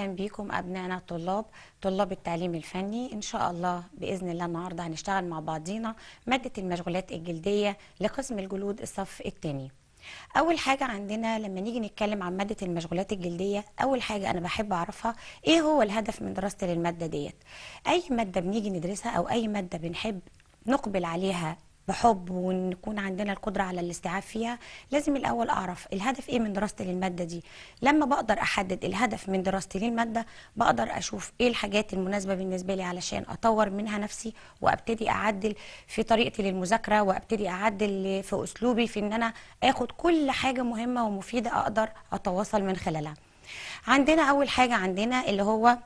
اهلا بيكم ابنائنا الطلاب طلاب التعليم الفني ان شاء الله باذن الله النهارده هنشتغل مع بعضينا ماده المشغولات الجلديه لقسم الجلود الصف الثاني اول حاجه عندنا لما نيجي نتكلم عن ماده المشغولات الجلديه اول حاجه انا بحب اعرفها ايه هو الهدف من دراسة للماده ديت اي ماده بنيجي ندرسها او اي ماده بنحب نقبل عليها بحب ونكون عندنا القدره على الاستيعاب فيها لازم الاول اعرف الهدف ايه من دراستي للماده دي لما بقدر احدد الهدف من دراستي للماده بقدر اشوف ايه الحاجات المناسبه بالنسبه لي علشان اطور منها نفسي وابتدي اعدل في طريقتي للمذاكره وابتدي اعدل في اسلوبي في ان انا اخد كل حاجه مهمه ومفيده اقدر اتواصل من خلالها عندنا اول حاجه عندنا اللي هو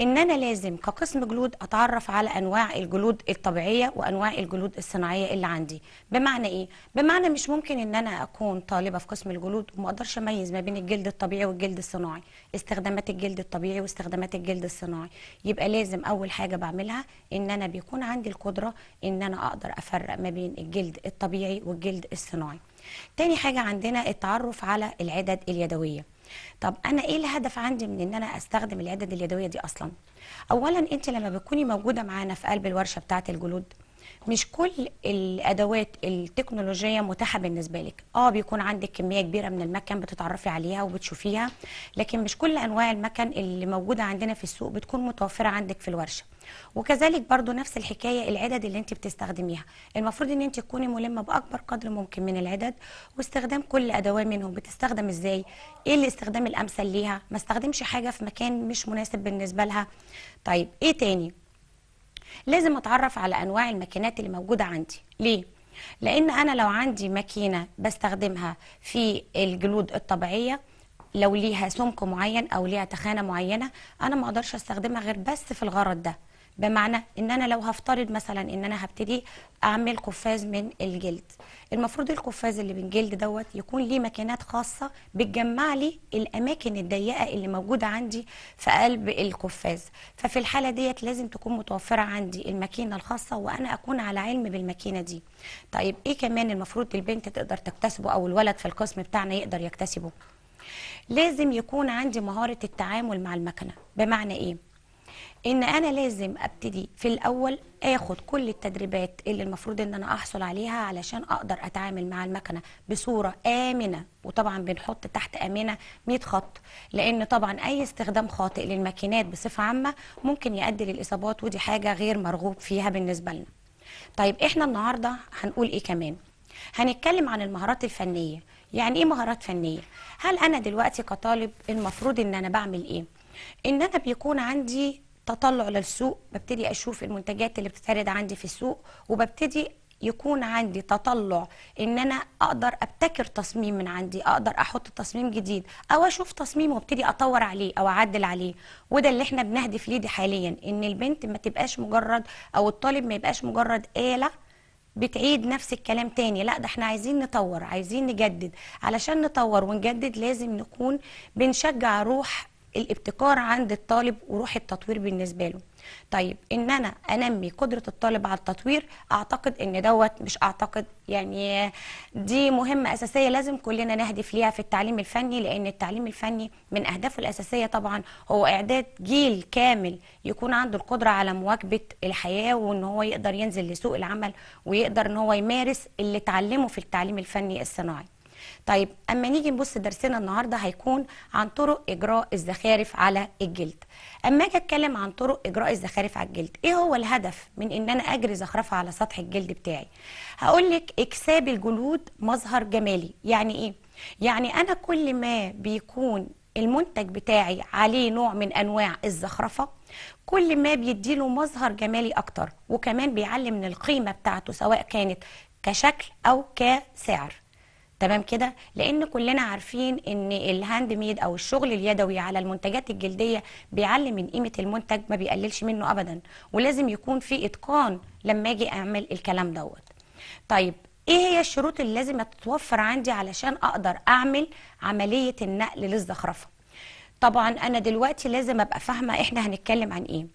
ان انا لازم كقسم جلود اتعرف على انواع الجلود الطبيعيه وانواع الجلود الصناعيه اللي عندي بمعنى ايه بمعنى مش ممكن ان انا اكون طالبه في قسم الجلود وما اقدرش اميز ما بين الجلد الطبيعي والجلد الصناعي استخدامات الجلد الطبيعي واستخدامات الجلد الصناعي يبقى لازم اول حاجه بعملها ان انا بيكون عندي القدره ان انا اقدر افرق ما بين الجلد الطبيعي والجلد الصناعي تاني حاجه عندنا التعرف على العدد اليدويه طب انا ايه الهدف عندي من ان انا استخدم العدد اليدويه دي اصلا اولا انت لما بتكوني موجوده معانا في قلب الورشه بتاعه الجلود مش كل الادوات التكنولوجيه متاحه بالنسبه لك اه بيكون عندك كميه كبيره من المكن بتتعرفي عليها وبتشوفيها لكن مش كل انواع المكن اللي موجوده عندنا في السوق بتكون متوفره عندك في الورشه وكذلك برضو نفس الحكايه العدد اللي انت بتستخدميها المفروض ان انت تكوني ملمه باكبر قدر ممكن من العدد واستخدام كل ادوات منهم بتستخدم ازاي ايه الاستخدام الامثل ليها ما استخدمش حاجه في مكان مش مناسب بالنسبه لها طيب ايه تاني لازم اتعرف على انواع الماكينات اللي موجوده عندي ليه لان انا لو عندي ماكينه بستخدمها في الجلود الطبيعيه لو ليها سمك معين او ليها تخانه معينه انا ما اقدرش استخدمها غير بس في الغرض ده بمعنى ان انا لو هفترض مثلا ان انا هبتدي اعمل قفاز من الجلد المفروض القفاز اللي من الجلد دوت يكون ليه مكانات خاصه بتجمع لي الاماكن الضيقه اللي موجوده عندي في قلب القفاز ففي الحاله ديت لازم تكون متوفره عندي الماكينه الخاصه وانا اكون على علم بالماكينه دي طيب ايه كمان المفروض البنت تقدر تكتسبه او الولد في القسم بتاعنا يقدر يكتسبه لازم يكون عندي مهاره التعامل مع المكنه بمعنى ايه ان انا لازم ابتدي في الاول اخد كل التدريبات اللي المفروض ان انا احصل عليها علشان اقدر اتعامل مع المكنه بصوره امنه وطبعا بنحط تحت امنه 100 خط لان طبعا اي استخدام خاطئ للماكينات بصفه عامه ممكن يؤدي للاصابات ودي حاجه غير مرغوب فيها بالنسبه لنا طيب احنا النهارده هنقول ايه كمان هنتكلم عن المهارات الفنيه يعني ايه مهارات فنيه هل انا دلوقتي كطالب المفروض ان انا بعمل ايه ان انا بيكون عندي تطلع للسوق ببتدي اشوف المنتجات اللي بتتعرض عندي في السوق وببتدي يكون عندي تطلع ان انا اقدر ابتكر تصميم من عندي اقدر احط تصميم جديد او اشوف تصميم وابتدي اطور عليه او اعدل عليه وده اللي احنا بنهدف ليه دي حاليا ان البنت ما تبقاش مجرد او الطالب ما يبقاش مجرد آلة بتعيد نفس الكلام تاني لا ده احنا عايزين نطور عايزين نجدد علشان نطور ونجدد لازم نكون بنشجع روح الابتكار عند الطالب وروح التطوير بالنسبه له طيب ان انا انمي قدره الطالب على التطوير اعتقد ان دوت مش اعتقد يعني دي مهمه اساسيه لازم كلنا نهدف ليها في التعليم الفني لان التعليم الفني من اهدافه الاساسيه طبعا هو اعداد جيل كامل يكون عنده القدره على مواكبه الحياه وان هو يقدر ينزل لسوق العمل ويقدر ان هو يمارس اللي اتعلمه في التعليم الفني الصناعي طيب اما نيجي نبص درسنا النهارده هيكون عن طرق اجراء الزخارف على الجلد اما اجي اتكلم عن طرق اجراء الزخارف على الجلد ايه هو الهدف من ان انا اجري زخرفه على سطح الجلد بتاعي هقول لك اكساب الجلود مظهر جمالي يعني ايه يعني انا كل ما بيكون المنتج بتاعي عليه نوع من انواع الزخرفه كل ما بيديله مظهر جمالي اكتر وكمان بيعلي من القيمه بتاعته سواء كانت كشكل او كسعر تمام كده لان كلنا عارفين ان الهاند ميد او الشغل اليدوي على المنتجات الجلديه بيعلي من قيمه المنتج ما بيقللش منه ابدا ولازم يكون في اتقان لما اجي اعمل الكلام دوت طيب ايه هي الشروط اللي لازم تتوفر عندي علشان اقدر اعمل عمليه النقل للزخرفه طبعا انا دلوقتي لازم ابقى فاهمه احنا هنتكلم عن ايه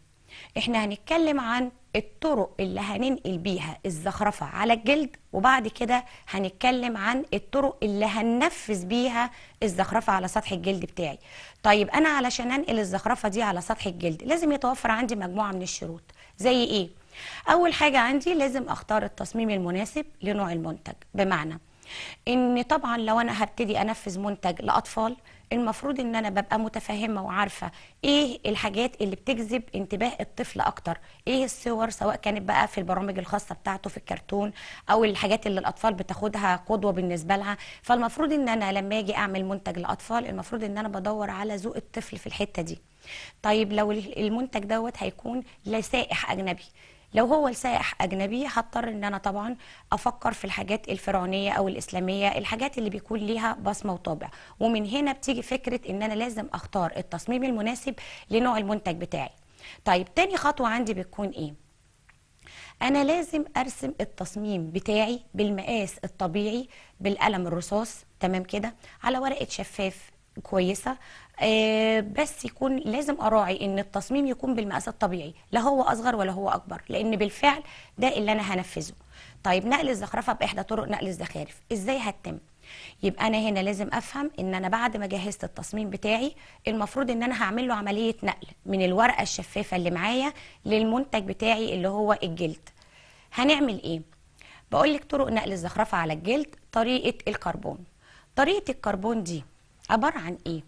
احنا هنتكلم عن الطرق اللي هننقل بيها الزخرفة على الجلد وبعد كده هنتكلم عن الطرق اللي هننفذ بيها الزخرفة على سطح الجلد بتاعي طيب أنا علشان أنقل الزخرفة دي على سطح الجلد لازم يتوفر عندي مجموعة من الشروط زي إيه؟ أول حاجة عندي لازم أختار التصميم المناسب لنوع المنتج بمعنى ان طبعا لو انا هبتدي انفذ منتج لاطفال المفروض ان انا ببقى متفهمه وعارفه ايه الحاجات اللي بتجذب انتباه الطفل اكتر ايه الصور سواء كانت بقى في البرامج الخاصه بتاعته في الكرتون او الحاجات اللي الاطفال بتاخدها قدوه بالنسبه لها فالمفروض ان انا لما اجي اعمل منتج لاطفال المفروض ان انا بدور على ذوق الطفل في الحته دي طيب لو المنتج دوت هيكون لسائح اجنبي لو هو السائح اجنبي هضطر ان انا طبعا افكر في الحاجات الفرعونيه او الاسلاميه الحاجات اللي بيكون ليها بصمه وطابع ومن هنا بتيجي فكره ان انا لازم اختار التصميم المناسب لنوع المنتج بتاعي طيب تاني خطوه عندي بتكون ايه انا لازم ارسم التصميم بتاعي بالمقاس الطبيعي بالقلم الرصاص تمام كده على ورقه شفاف كويسه آه، بس يكون لازم اراعي ان التصميم يكون بالمقاس الطبيعي لا هو اصغر ولا هو اكبر لان بالفعل ده اللي انا هنفذه طيب نقل الزخرفه باحدى طرق نقل الزخارف ازاي هتتم يبقى انا هنا لازم افهم ان انا بعد ما جهزت التصميم بتاعي المفروض ان انا هعمل له عمليه نقل من الورقه الشفافه اللي معايا للمنتج بتاعي اللي هو الجلد هنعمل ايه بقول لك طرق نقل الزخرفه على الجلد طريقه الكربون طريقه الكربون دي عباره عن ايه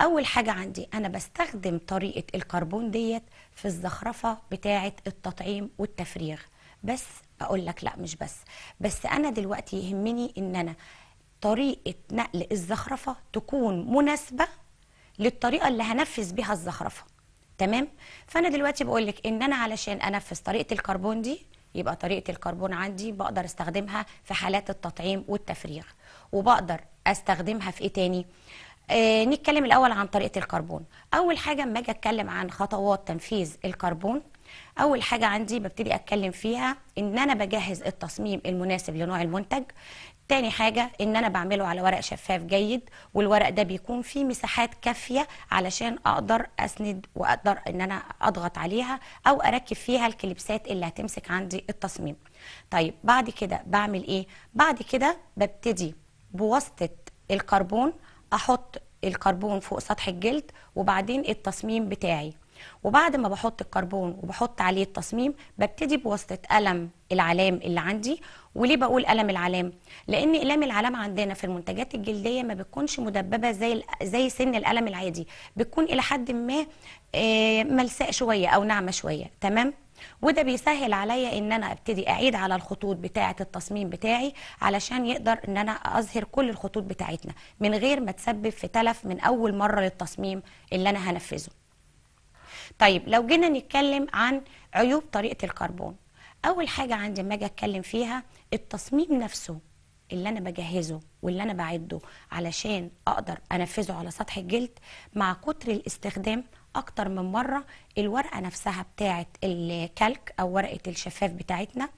اول حاجه عندي انا بستخدم طريقه الكربون ديت في الزخرفه بتاعه التطعيم والتفريغ بس اقول لك لا مش بس بس انا دلوقتي يهمني ان انا طريقه نقل الزخرفه تكون مناسبه للطريقه اللي هنفذ بيها الزخرفه تمام فانا دلوقتي بقول لك ان انا علشان انفذ طريقه الكربون دي يبقى طريقه الكربون عندي بقدر استخدمها في حالات التطعيم والتفريغ وبقدر استخدمها في ايه تاني آه نتكلم الاول عن طريقه الكربون اول حاجه اما اجي اتكلم عن خطوات تنفيذ الكربون اول حاجه عندي ببتدي اتكلم فيها ان انا بجهز التصميم المناسب لنوع المنتج تاني حاجة إن أنا بعمله على ورق شفاف جيد والورق ده بيكون فيه مساحات كافية علشان أقدر أسند وأقدر إن أنا أضغط عليها أو أركب فيها الكليبسات اللي هتمسك عندي التصميم طيب بعد كده بعمل إيه؟ بعد كده ببتدي بواسطه الكربون احط الكربون فوق سطح الجلد وبعدين التصميم بتاعي وبعد ما بحط الكربون وبحط عليه التصميم ببتدي بواسطه قلم العلام اللي عندي وليه بقول قلم العلام لان ألم العلام عندنا في المنتجات الجلديه ما بتكونش مدببه زي زي سن القلم العادي بتكون الى حد ما آه، ملساء شويه او ناعمه شويه تمام وده بيسهل عليا ان انا ابتدي اعيد على الخطوط بتاعه التصميم بتاعي علشان يقدر ان انا اظهر كل الخطوط بتاعتنا من غير ما تسبب في تلف من اول مره للتصميم اللي انا هنفذه طيب لو جينا نتكلم عن عيوب طريقه الكربون اول حاجه عندي ما اجي اتكلم فيها التصميم نفسه اللي انا بجهزه واللي انا بعده علشان اقدر انفذه على سطح الجلد مع كتر الاستخدام اكتر من مره الورقه نفسها بتاعه الكلك او ورقه الشفاف بتاعتنا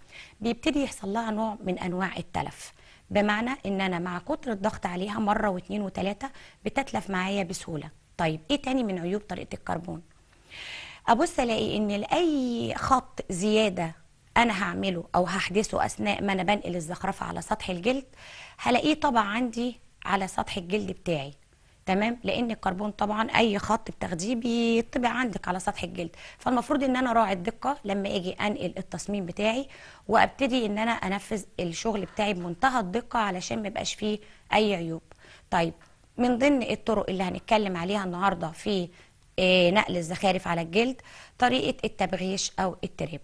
بيبتدي يحصل لها نوع من انواع التلف بمعنى ان انا مع كتر الضغط عليها مره واثنين وثلاثه بتتلف معايا بسهوله طيب ايه تاني من عيوب طريقه الكربون ابص الاقي ان لاي خط زياده انا هعمله او هحدثه اثناء ما انا بنقل الزخرفه على سطح الجلد هلاقيه طبع عندي على سطح الجلد بتاعي تمام لان الكربون طبعا اي خط بتاخديه بيطبع عندك على سطح الجلد فالمفروض ان انا راعي الدقه لما اجي انقل التصميم بتاعي وابتدي ان انا انفذ الشغل بتاعي بمنتهى الدقه علشان ما يبقاش فيه اي عيوب طيب من ضمن الطرق اللي هنتكلم عليها النهارده في آه، نقل الزخارف على الجلد طريقه التبغيش او التريب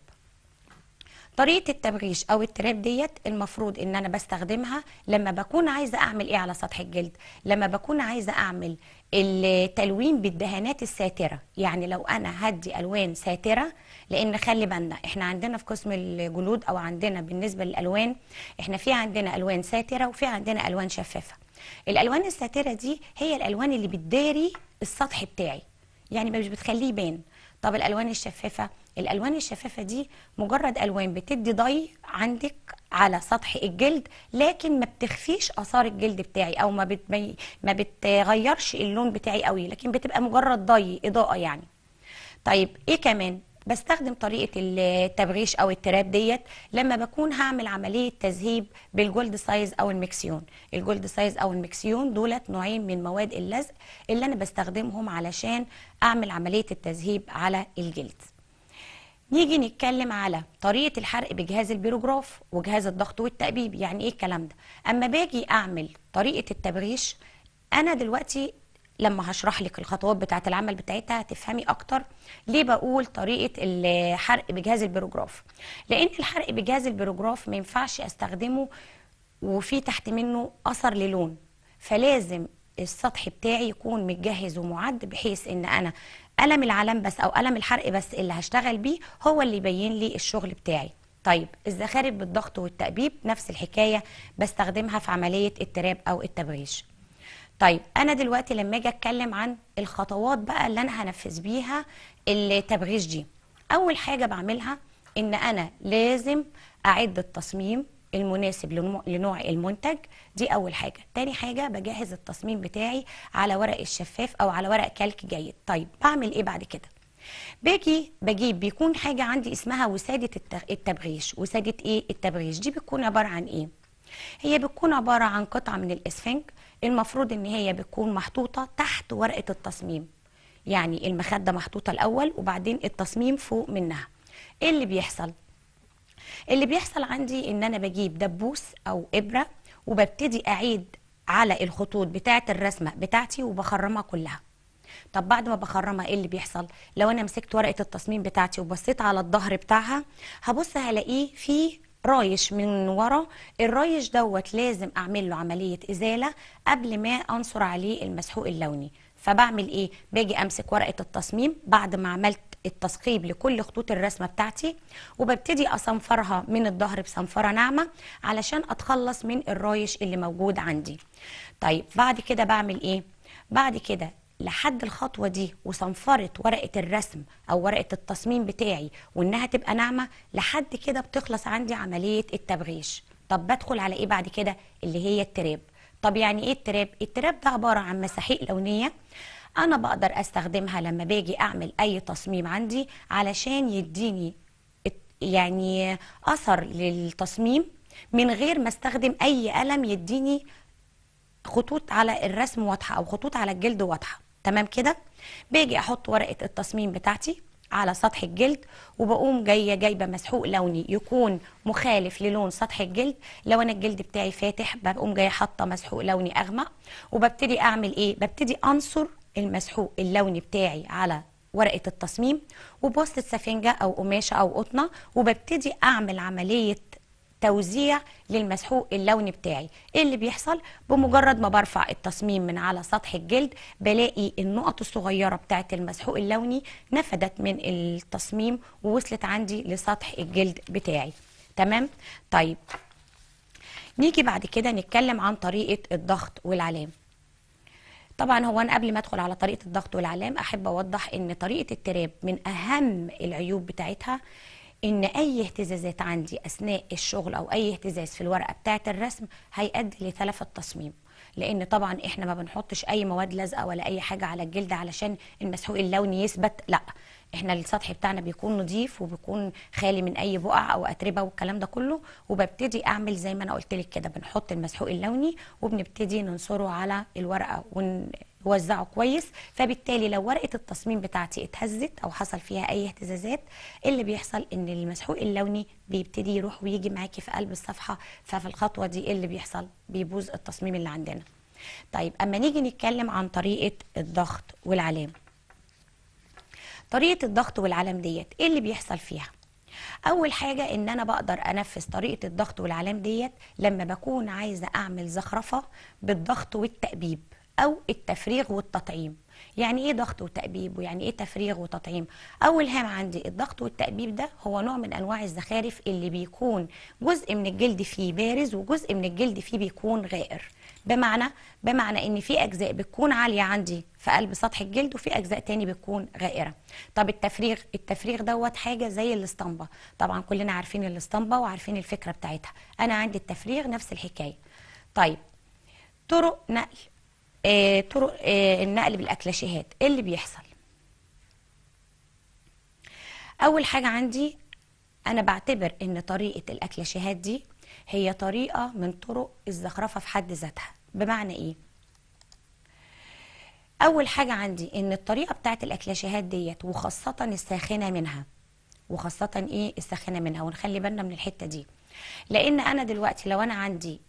طريقه التبغيش او التراب ديت المفروض ان انا بستخدمها لما بكون عايزه اعمل ايه على سطح الجلد لما بكون عايزه اعمل التلوين بالدهانات الساتره يعني لو انا هدي الوان ساتره لان خلي بالنا احنا عندنا في قسم الجلود او عندنا بالنسبه للالوان احنا في عندنا الوان ساتره وفي عندنا الوان شفافه الالوان الساتره دي هي الالوان اللي بتداري السطح بتاعي يعني مش بتخليه يبان طب الالوان الشفافه الالوان الشفافه دي مجرد الوان بتدي ضي عندك على سطح الجلد لكن ما بتخفيش اثار الجلد بتاعي او ما بتبي... ما بتغيرش اللون بتاعي قوي لكن بتبقى مجرد ضي اضاءه يعني طيب ايه كمان بستخدم طريقه التبغيش او التراب ديت لما بكون هعمل عمليه تذهيب بالجولد سايز او المكسيون الجولد سايز او المكسيون دولت نوعين من مواد اللزق اللي انا بستخدمهم علشان اعمل عمليه التذهيب على الجلد نيجي نتكلم على طريقه الحرق بجهاز البيروجراف وجهاز الضغط والتأبيب يعني ايه الكلام ده اما باجي اعمل طريقه التبريش انا دلوقتي لما هشرح لك الخطوات بتاعه العمل بتاعتها هتفهمي اكتر ليه بقول طريقه الحرق بجهاز البيروجراف لان الحرق بجهاز البيروجراف ما ينفعش استخدمه وفي تحت منه اثر للون فلازم السطح بتاعي يكون متجهز ومعد بحيث ان انا قلم العلم بس او قلم الحرق بس اللي هشتغل بيه هو اللي يبين لي الشغل بتاعي طيب الزخارف بالضغط والتأبيب نفس الحكاية بستخدمها في عملية التراب أو التبريش طيب أنا دلوقتي لما أجي أتكلم عن الخطوات بقى اللي أنا هنفذ بيها التبريش دي أول حاجة بعملها إن أنا لازم أعد التصميم المناسب لنوع المنتج دي اول حاجه تاني حاجه بجهز التصميم بتاعي على ورق الشفاف او على ورق كلك جيد طيب بعمل ايه بعد كده باجي بجيب بيكون حاجه عندي اسمها وساده التبغيش وساده ايه التبغيش دي بتكون عباره عن ايه هي بتكون عباره عن قطعه من الاسفنج المفروض ان هي بتكون محطوطه تحت ورقه التصميم يعني المخده محطوطه الاول وبعدين التصميم فوق منها ايه اللي بيحصل اللي بيحصل عندي ان انا بجيب دبوس او ابره وببتدي اعيد على الخطوط بتاعه الرسمه بتاعتي وبخرمها كلها طب بعد ما بخرمها ايه اللي بيحصل لو انا مسكت ورقه التصميم بتاعتي وبصيت على الظهر بتاعها هبص هلاقيه فيه رايش من ورا الرايش دوت لازم اعمل له عمليه ازاله قبل ما انصر عليه المسحوق اللوني فبعمل ايه باجي امسك ورقه التصميم بعد ما عملت التثقيب لكل خطوط الرسمة بتاعتي وببتدي أصنفرها من الظهر بصنفرة ناعمة علشان أتخلص من الرايش اللي موجود عندي طيب بعد كده بعمل إيه؟ بعد كده لحد الخطوة دي وصنفرت ورقة الرسم أو ورقة التصميم بتاعي وإنها تبقى ناعمة لحد كده بتخلص عندي عملية التبغيش طب بدخل على إيه بعد كده اللي هي التراب طب يعني إيه التراب؟ التراب ده عبارة عن مساحيق لونية انا بقدر استخدمها لما باجي اعمل اي تصميم عندي علشان يديني يعني اثر للتصميم من غير ما استخدم اي قلم يديني خطوط على الرسم واضحه او خطوط على الجلد واضحه تمام كده باجي احط ورقه التصميم بتاعتي على سطح الجلد وبقوم جايه جايبه مسحوق لوني يكون مخالف للون سطح الجلد لو انا الجلد بتاعي فاتح بقوم جايه حاطه مسحوق لوني اغمق وببتدي اعمل ايه ببتدي انصر المسحوق اللوني بتاعي على ورقة التصميم وبواسطة سفنجة أو قماشة أو قطنة وببتدي أعمل عملية توزيع للمسحوق اللوني بتاعي ايه اللي بيحصل بمجرد ما برفع التصميم من على سطح الجلد بلاقي النقط الصغيرة بتاعت المسحوق اللوني نفدت من التصميم ووصلت عندي لسطح الجلد بتاعي تمام طيب نيجي بعد كده نتكلم عن طريقة الضغط والعلام طبعا هو انا قبل ما ادخل على طريقه الضغط والعلام احب اوضح ان طريقه التراب من اهم العيوب بتاعتها ان اي اهتزازات عندي اثناء الشغل او اي اهتزاز في الورقه بتاعه الرسم هيؤدي لتلف التصميم لان طبعا احنا ما بنحطش اي مواد لازقه ولا اي حاجه على الجلد علشان المسحوق اللوني يثبت لا احنا السطح بتاعنا بيكون نظيف وبيكون خالي من اي بقع او اتربه والكلام ده كله وببتدي اعمل زي ما انا قلت لك كده بنحط المسحوق اللوني وبنبتدي ننصره على الورقه ون... وزعه كويس فبالتالي لو ورقه التصميم بتاعتي اتهزت او حصل فيها اي اهتزازات اللي بيحصل ان المسحوق اللوني بيبتدي يروح ويجي معاكي في قلب الصفحه ففي الخطوه دي اللي بيحصل بيبوظ التصميم اللي عندنا طيب اما نيجي نتكلم عن طريقه الضغط والعلامه طريقه الضغط والعلام ديت ايه اللي بيحصل فيها اول حاجه ان انا بقدر انفذ طريقه الضغط والعلام ديت لما بكون عايزه اعمل زخرفه بالضغط والتأبيب او التفريغ والتطعيم يعني ايه ضغط وتأبيب ويعني ايه تفريغ وتطعيم اول هام عندي الضغط والتأبيب ده هو نوع من انواع الزخارف اللي بيكون جزء من الجلد فيه بارز وجزء من الجلد فيه بيكون غائر بمعنى بمعنى ان في اجزاء بتكون عاليه عندي في قلب سطح الجلد وفي اجزاء تاني بتكون غائره طب التفريغ التفريغ دوت حاجه زي الاسطمبه طبعا كلنا عارفين الاسطمبه وعارفين الفكره بتاعتها انا عندي التفريغ نفس الحكايه طيب طرق نقل آه طرق آه النقل بالاكلاشيهات ايه اللي بيحصل اول حاجه عندي انا بعتبر ان طريقه الاكلاشيهات دي هي طريقه من طرق الزخرفه في حد ذاتها بمعنى ايه اول حاجه عندي ان الطريقه بتاعه الاكلاشيهات ديت وخاصه الساخنه منها وخاصه ايه الساخنه منها ونخلي بالنا من الحته دي لان انا دلوقتي لو انا عندي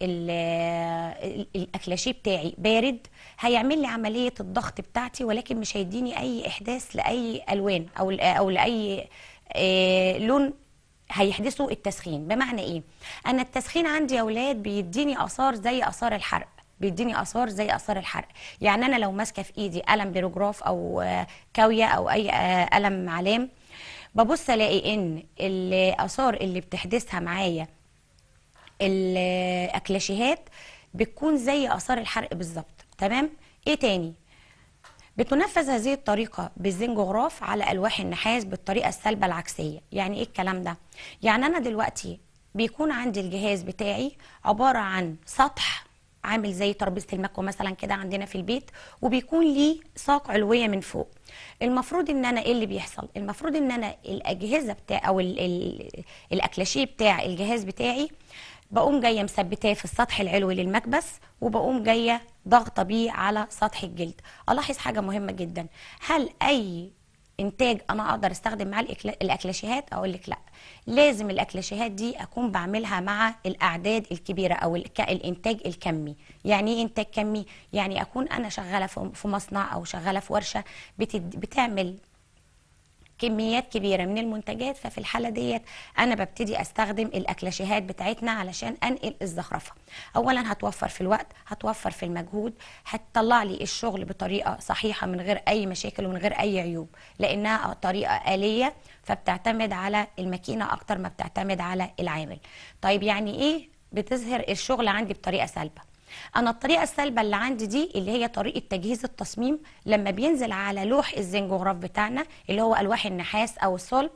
الاكلاشيه بتاعي بارد هيعمل لي عمليه الضغط بتاعتي ولكن مش هيديني اي احداث لاي الوان او او لاي آه، لون هيحدثوا التسخين بمعنى ايه انا التسخين عندي يا اولاد بيديني اثار زي اثار الحرق بيديني اثار زي اثار الحرق يعني انا لو ماسكه في ايدي قلم بيروجراف او كاويه او اي قلم علام ببص الاقي ان الاثار اللي بتحدثها معايا الاكلاشيهات بتكون زي اثار الحرق بالظبط تمام ايه تاني بتنفذ هذه الطريقة بالزنجوغراف على ألواح النحاس بالطريقة السلبة العكسية يعني إيه الكلام ده؟ يعني أنا دلوقتي بيكون عندي الجهاز بتاعي عبارة عن سطح عامل زي تربيزه المكوه مثلا كده عندنا في البيت وبيكون ليه ساق علويه من فوق المفروض ان انا ايه اللي بيحصل المفروض ان انا الاجهزه بتاع او الاكلاشيه بتاع الجهاز بتاعي بقوم جايه مثبتاه في السطح العلوي للمكبس وبقوم جايه ضاغطه بيه على سطح الجلد الاحظ حاجه مهمه جدا هل اي انتاج انا اقدر استخدم معاه الاكلاشيهات اقول لك لا لازم الاكلاشيهات دي اكون بعملها مع الاعداد الكبيره او الانتاج الكمي يعني ايه انتاج كمي يعني اكون انا شغاله في مصنع او شغاله في ورشه بتعمل كميات كبيره من المنتجات ففي الحاله ديت انا ببتدي استخدم الاكلاشيهات بتاعتنا علشان انقل الزخرفه اولا هتوفر في الوقت هتوفر في المجهود هتطلع لي الشغل بطريقه صحيحه من غير اي مشاكل ومن غير اي عيوب لانها طريقه اليه فبتعتمد على الماكينه اكتر ما بتعتمد على العامل طيب يعني ايه بتظهر الشغل عندي بطريقه سلبه انا الطريقه السلبه اللي عندي دي اللي هي طريقه تجهيز التصميم لما بينزل على لوح الزنجوغراف بتاعنا اللي هو الواح النحاس او الصلب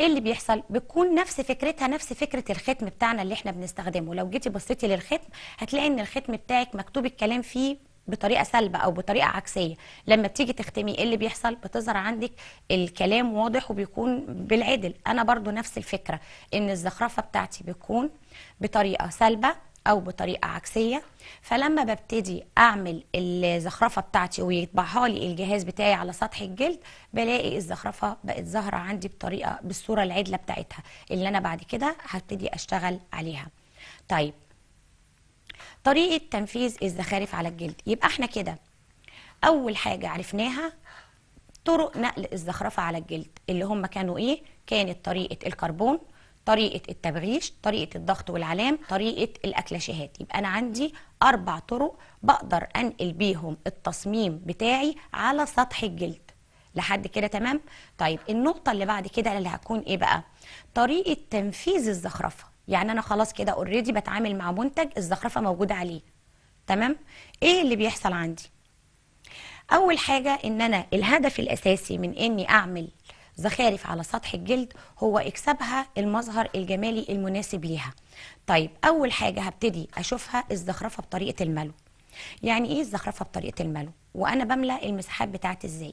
ايه اللي بيحصل بتكون نفس فكرتها نفس فكره الختم بتاعنا اللي احنا بنستخدمه لو جيتي بصيتي للختم هتلاقي ان الختم بتاعك مكتوب الكلام فيه بطريقه سلبه او بطريقه عكسيه لما بتيجي تختمي ايه اللي بيحصل بتظهر عندك الكلام واضح وبيكون بالعدل انا برضو نفس الفكره ان الزخرفه بتاعتي بتكون بطريقه سلبه او بطريقه عكسيه فلما ببتدي اعمل الزخرفه بتاعتي ويطبعها لي الجهاز بتاعي على سطح الجلد بلاقي الزخرفه بقت ظاهره عندي بطريقه بالصوره العدله بتاعتها اللي انا بعد كده هبتدي اشتغل عليها طيب طريقه تنفيذ الزخارف على الجلد يبقى احنا كده اول حاجه عرفناها طرق نقل الزخرفه على الجلد اللي هم كانوا ايه كانت طريقه الكربون طريقه التبغيش طريقه الضغط والعلام طريقه الاكلاشيهات يبقى انا عندي اربع طرق بقدر انقل بيهم التصميم بتاعي على سطح الجلد لحد كده تمام طيب النقطه اللي بعد كده اللي هتكون ايه بقى طريقه تنفيذ الزخرفه يعني انا خلاص كده اوريدي بتعامل مع منتج الزخرفه موجوده عليه تمام ايه اللي بيحصل عندي اول حاجه ان انا الهدف الاساسي من اني اعمل زخارف على سطح الجلد هو اكسبها المظهر الجمالي المناسب ليها طيب أول حاجة هبتدي أشوفها الزخرفة بطريقة الملو يعني إيه الزخرفة بطريقة الملو؟ وأنا بملى المساحات بتاعتي إزاي؟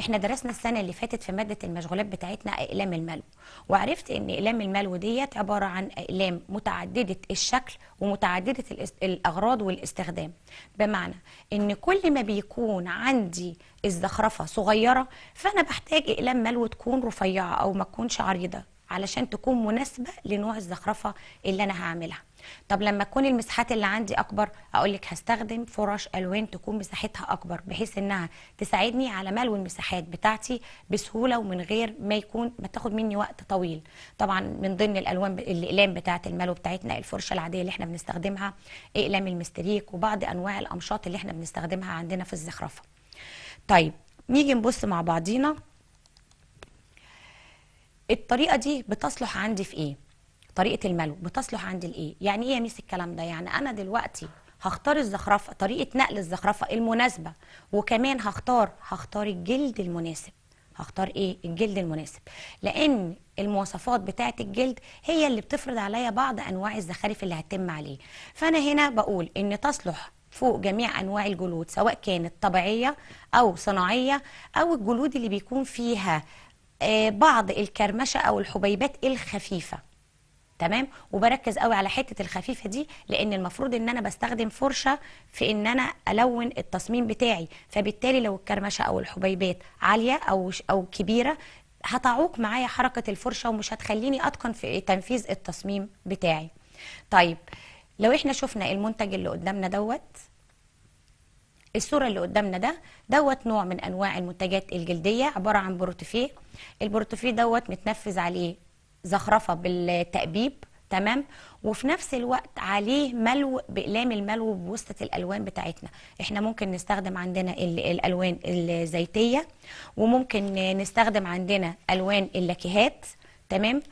احنا درسنا السنة اللي فاتت في مادة المشغولات بتاعتنا أقلام الملو وعرفت أن أقلام الملو ديت عبارة عن أقلام متعددة الشكل ومتعددة الأغراض والاستخدام بمعنى أن كل ما بيكون عندي الزخرفه صغيره فانا بحتاج اقلام ملو تكون رفيعه او ما تكونش عريضه علشان تكون مناسبه لنوع الزخرفه اللي انا هعملها طب لما تكون المساحات اللي عندي اكبر اقول لك هستخدم فرش الوان تكون مساحتها اكبر بحيث انها تساعدني على ملو المساحات بتاعتي بسهوله ومن غير ما يكون ما تاخد مني وقت طويل طبعا من ضمن الالوان الاقلام بتاعه الملو بتاعتنا الفرشه العاديه اللي احنا بنستخدمها اقلام المستريك وبعض انواع الامشاط اللي احنا بنستخدمها عندنا في الزخرفه طيب نيجي نبص مع بعضينا الطريقه دي بتصلح عندي في ايه طريقه الملو بتصلح عندي لايه يعني ايه يا ميس الكلام ده يعني انا دلوقتي هختار الزخرفه طريقه نقل الزخرفه المناسبه وكمان هختار هختار الجلد المناسب هختار ايه الجلد المناسب لان المواصفات بتاعه الجلد هي اللي بتفرض عليا بعض انواع الزخارف اللي هتتم عليه فانا هنا بقول ان تصلح فوق جميع أنواع الجلود سواء كانت طبيعية أو صناعية أو الجلود اللي بيكون فيها آه، بعض الكرمشة أو الحبيبات الخفيفة تمام وبركز قوي على حته الخفيفه دي لان المفروض ان انا بستخدم فرشه في ان انا الون التصميم بتاعي فبالتالي لو الكرمشه او الحبيبات عاليه او او كبيره هتعوق معايا حركه الفرشه ومش هتخليني اتقن في تنفيذ التصميم بتاعي طيب لو احنا شفنا المنتج اللي قدامنا دوت الصورة اللي قدامنا ده دوت نوع من أنواع المنتجات الجلدية عبارة عن بروتوفيه البروتوفيه دوت متنفذ عليه زخرفة بالتأبيب تمام وفي نفس الوقت عليه ملو بإقلام الملو بوسطة الألوان بتاعتنا احنا ممكن نستخدم عندنا الألوان الزيتية وممكن نستخدم عندنا ألوان اللاكيهات تمام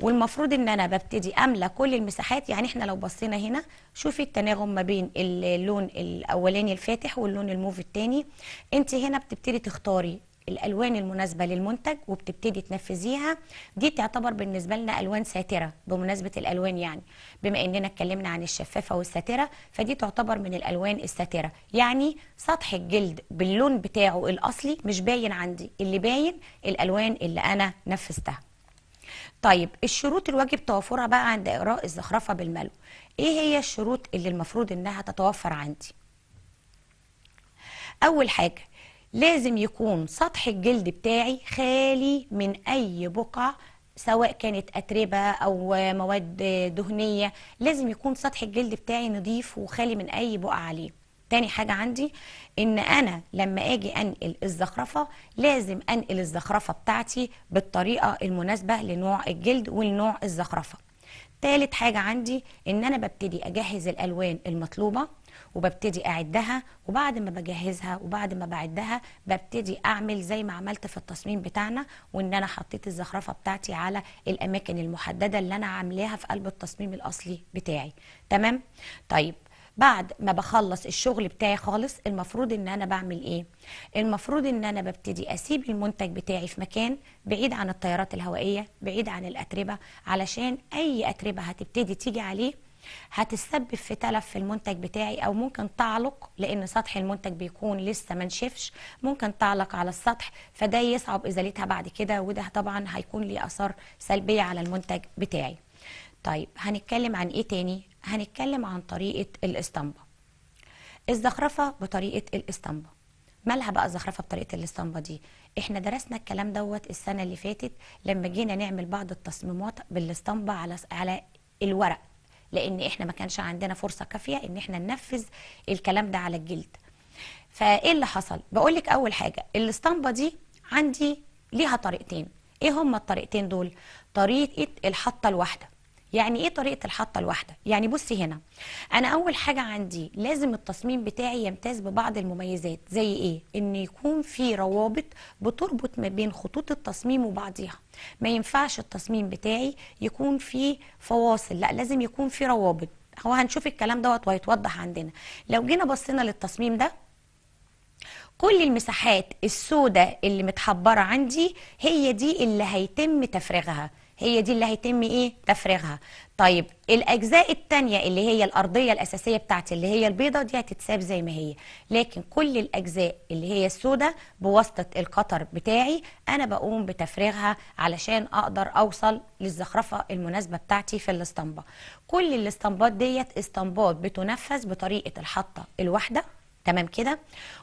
والمفروض ان انا ببتدي املى كل المساحات يعني احنا لو بصينا هنا شوفي التناغم ما بين اللون الاولاني الفاتح واللون الموف الثاني انت هنا بتبتدي تختاري الالوان المناسبه للمنتج وبتبتدي تنفذيها دي تعتبر بالنسبه لنا الوان ساتره بمناسبه الالوان يعني بما اننا اتكلمنا عن الشفافه والساتره فدي تعتبر من الالوان الساتره يعني سطح الجلد باللون بتاعه الاصلي مش باين عندي اللي باين الالوان اللي انا نفذتها طيب الشروط الواجب توفرها بقى عند اجراء الزخرفه بالملو ايه هي الشروط اللي المفروض انها تتوفر عندي اول حاجه لازم يكون سطح الجلد بتاعي خالي من اي بقع سواء كانت أتربة أو مواد دهنية لازم يكون سطح الجلد بتاعي نظيف وخالي من أي بقع عليه تاني حاجة عندي ان انا لما اجي انقل الزخرفة لازم انقل الزخرفة بتاعتي بالطريقة المناسبة لنوع الجلد ولنوع الزخرفة تالت حاجة عندي ان انا ببتدي اجهز الالوان المطلوبة وببتدي اعدها وبعد ما بجهزها وبعد ما بعدها ببتدي اعمل زي ما عملت في التصميم بتاعنا وان انا حطيت الزخرفه بتاعتي على الاماكن المحدده اللي انا عاملاها في قلب التصميم الاصلي بتاعي تمام طيب بعد ما بخلص الشغل بتاعي خالص المفروض ان انا بعمل ايه المفروض ان انا ببتدي اسيب المنتج بتاعي في مكان بعيد عن التيارات الهوائيه بعيد عن الاتربه علشان اي اتربه هتبتدي تيجي عليه هتسبب في تلف في المنتج بتاعي او ممكن تعلق لان سطح المنتج بيكون لسه ما نشفش ممكن تعلق على السطح فده يصعب ازالتها بعد كده وده طبعا هيكون ليه اثار سلبيه على المنتج بتاعي طيب هنتكلم عن ايه تاني هنتكلم عن طريقه الاسطمبه الزخرفه بطريقه الاسطمبه مالها بقى الزخرفه بطريقه الاسطمبه دي احنا درسنا الكلام دوت السنه اللي فاتت لما جينا نعمل بعض التصميمات بالاسطمبه على على الورق لان احنا ما كانش عندنا فرصه كافيه ان احنا ننفذ الكلام ده على الجلد فايه اللي حصل بقول لك اول حاجه الاسطمبه دي عندي ليها طريقتين ايه هما الطريقتين دول طريقه الحطه الواحده يعني ايه طريقه الحطه الواحده يعني بصي هنا انا اول حاجه عندي لازم التصميم بتاعي يمتاز ببعض المميزات زي ايه ان يكون في روابط بتربط ما بين خطوط التصميم وبعضيها ما ينفعش التصميم بتاعي يكون فيه فواصل لا لازم يكون في روابط هو هنشوف الكلام دوت وهيتوضح عندنا لو جينا بصينا للتصميم ده كل المساحات السوداء اللي متحبره عندي هي دي اللي هيتم تفريغها هي دي اللي هيتم ايه تفريغها طيب الاجزاء الثانيه اللي هي الارضيه الاساسيه بتاعتي اللي هي البيضه دي هتتساب زي ما هي لكن كل الاجزاء اللي هي السوداء بواسطه القطر بتاعي انا بقوم بتفريغها علشان اقدر اوصل للزخرفه المناسبه بتاعتي في الاسطمبه كل الاسطمبات ديت اسطمبات بتنفذ بطريقه الحطه الواحده تمام كده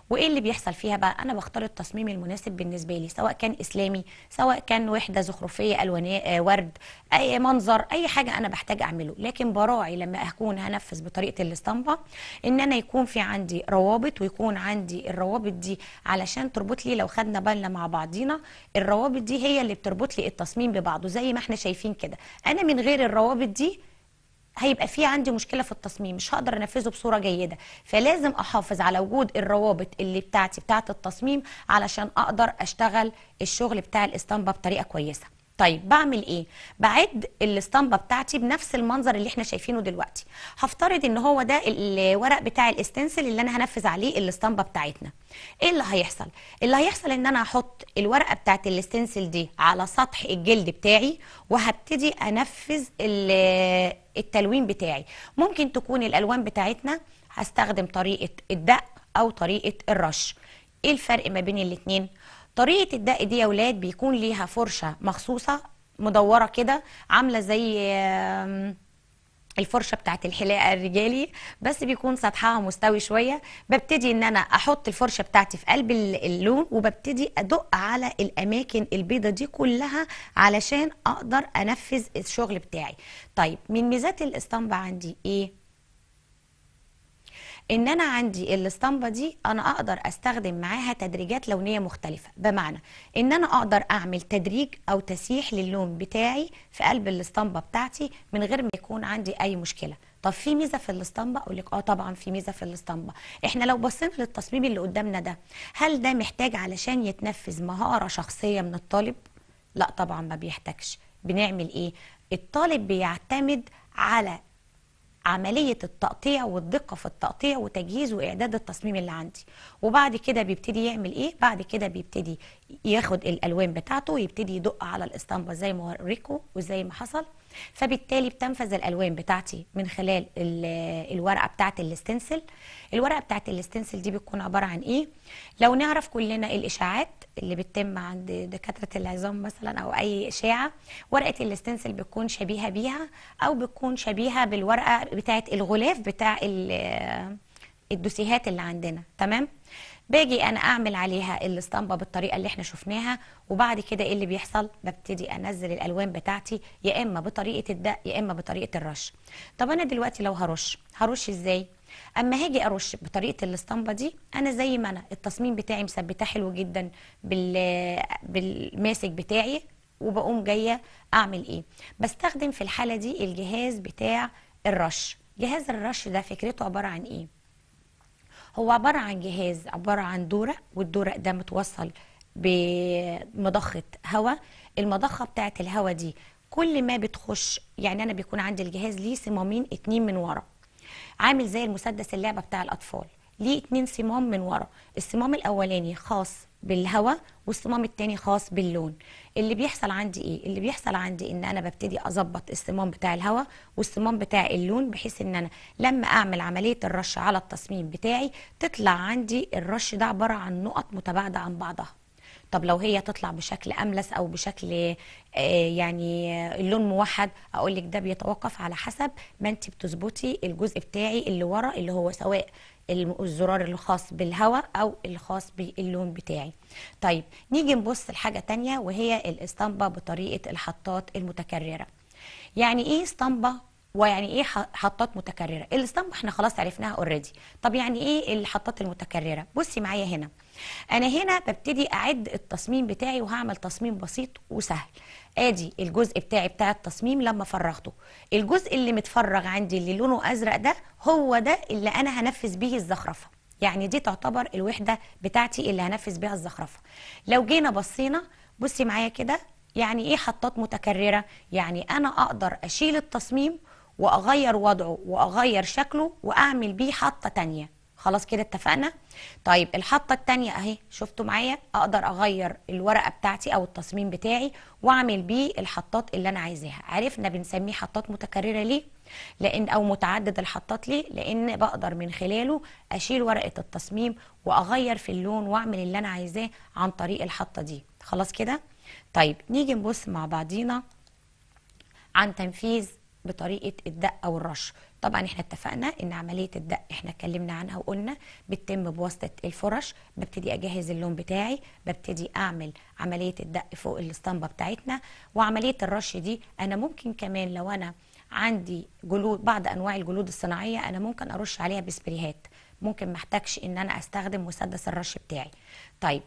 وايه اللي بيحصل فيها بقى انا بختار التصميم المناسب بالنسبه لي سواء كان اسلامي سواء كان وحده زخرفيه الوانيه آه، ورد اي منظر اي حاجه انا بحتاج اعمله لكن براعي لما اكون هنفذ بطريقه الاسطمبه ان انا يكون في عندي روابط ويكون عندي الروابط دي علشان تربط لي لو خدنا بالنا مع بعضينا الروابط دي هي اللي بتربط لي التصميم ببعضه زي ما احنا شايفين كده انا من غير الروابط دي هيبقى في عندي مشكله في التصميم مش هقدر انفذه بصوره جيده فلازم احافظ على وجود الروابط اللي بتاعتي بتاعت التصميم علشان اقدر اشتغل الشغل بتاع الاستامبه بطريقه كويسه طيب بعمل ايه بعد الاسطمبه بتاعتي بنفس المنظر اللي احنا شايفينه دلوقتي هفترض ان هو ده الورق بتاع الاستنسل اللي انا هنفذ عليه الاسطمبه بتاعتنا ايه اللي هيحصل اللي هيحصل ان انا هحط الورقه بتاعت الاستنسل دي على سطح الجلد بتاعي وهبتدي انفذ التلوين بتاعي ممكن تكون الالوان بتاعتنا هستخدم طريقه الدق او طريقه الرش ايه الفرق ما بين الاثنين طريقه الدق دي يا اولاد بيكون ليها فرشه مخصوصه مدوره كده عامله زي الفرشه بتاعت الحلاقه الرجالي بس بيكون سطحها مستوي شويه ببتدي ان انا احط الفرشه بتاعتي في قلب اللون وببتدي ادق على الاماكن البيضه دي كلها علشان اقدر انفذ الشغل بتاعي طيب من ميزات الاسطمبه عندي ايه ان انا عندي الاسطمبه دي انا اقدر استخدم معاها تدريجات لونيه مختلفه بمعنى ان انا اقدر اعمل تدريج او تسييح للون بتاعي في قلب الاسطمبه بتاعتي من غير ما يكون عندي اي مشكله طب في ميزه في الاسطمبه اقول لك اه طبعا في ميزه في الاسطمبه احنا لو بصينا للتصميم اللي قدامنا ده هل ده محتاج علشان يتنفذ مهاره شخصيه من الطالب لا طبعا ما بيحتاجش بنعمل ايه الطالب بيعتمد على عمليه التقطيع والدقه في التقطيع وتجهيز واعداد التصميم اللي عندي وبعد كده بيبتدي يعمل ايه بعد كده بيبتدي ياخد الالوان بتاعته ويبتدي يدق على الاسطمبه زي ما اوريكم وزي ما حصل فبالتالي بتنفذ الالوان بتاعتي من خلال الورقه بتاعه الاستنسل الورقه بتاعه الاستنسل دي بتكون عباره عن ايه لو نعرف كلنا الاشاعات اللي بتتم عند دكاتره العظام مثلا او اي اشاعه ورقه الاستنسل بتكون شبيهه بيها او بتكون شبيهه بالورقه بتاعه الغلاف بتاع الدوسيهات اللي عندنا تمام باجي انا اعمل عليها الاسطمبه بالطريقه اللي احنا شفناها وبعد كده ايه اللي بيحصل ببتدي انزل الالوان بتاعتي يا اما بطريقه الدق يا اما بطريقه الرش طب انا دلوقتي لو هرش هرش ازاي اما هاجي ارش بطريقه الاسطمبه دي انا زي ما انا التصميم بتاعي مثبته حلو جدا بال بالماسك بتاعي وبقوم جايه اعمل ايه بستخدم في الحاله دي الجهاز بتاع الرش جهاز الرش ده فكرته عباره عن ايه هو عباره عن جهاز عباره عن دورق والدورق ده متوصل بمضخه هواء المضخه بتاعت الهواء دي كل ما بتخش يعني انا بيكون عندي الجهاز ليه صمامين اتنين من ورا عامل زي المسدس اللعبه بتاع الاطفال ليه اتنين صمام من ورا الصمام الاولاني خاص بالهواء والصمام التاني خاص باللون اللي بيحصل عندي ايه اللي بيحصل عندي ان انا ببتدي اظبط الصمام بتاع الهواء والصمام بتاع اللون بحيث ان انا لما اعمل عمليه الرش على التصميم بتاعي تطلع عندي الرش ده عباره عن نقط متباعده عن بعضها طب لو هي تطلع بشكل املس او بشكل آه، يعني آه، اللون موحد اقول لك ده بيتوقف على حسب ما انت بتظبطي الجزء بتاعي اللي ورا اللي هو سواء الزرار الخاص بالهواء او الخاص باللون بتاعي طيب نيجي نبص لحاجه تانية وهي الاسطمبه بطريقه الحطات المتكرره يعني ايه اسطمبه ويعني ايه حطات متكرره الاسطمبه احنا خلاص عرفناها اوريدي طب يعني ايه الحطات المتكرره بصي معايا هنا انا هنا ببتدي اعد التصميم بتاعي وهعمل تصميم بسيط وسهل ادي الجزء بتاعي بتاع التصميم لما فرغته الجزء اللي متفرغ عندي اللي لونه ازرق ده هو ده اللي انا هنفذ بيه الزخرفه يعني دي تعتبر الوحده بتاعتي اللي هنفذ بيها الزخرفه لو جينا بصينا بصي معايا كده يعني ايه حطات متكرره يعني انا اقدر اشيل التصميم واغير وضعه واغير شكله واعمل بيه حطه تانية خلاص كده اتفقنا طيب الحطه التانية اهي شفتوا معايا اقدر اغير الورقه بتاعتي او التصميم بتاعي واعمل بيه الحطات اللي انا عايزاها عرفنا بنسميه حطات متكرره ليه لان او متعدد الحطات ليه لان بقدر من خلاله اشيل ورقه التصميم واغير في اللون واعمل اللي انا عايزاه عن طريق الحطه دي خلاص كده طيب نيجي نبص مع بعضينا عن تنفيذ بطريقه الدق او الرش طبعا احنا اتفقنا ان عمليه الدق احنا اتكلمنا عنها وقلنا بتتم بواسطه الفرش ببتدي اجهز اللون بتاعي ببتدي اعمل عمليه الدق فوق الاسطمبه بتاعتنا وعمليه الرش دي انا ممكن كمان لو انا عندي جلود بعض انواع الجلود الصناعيه انا ممكن ارش عليها بسبريهات ممكن ما احتاجش ان انا استخدم مسدس الرش بتاعي طيب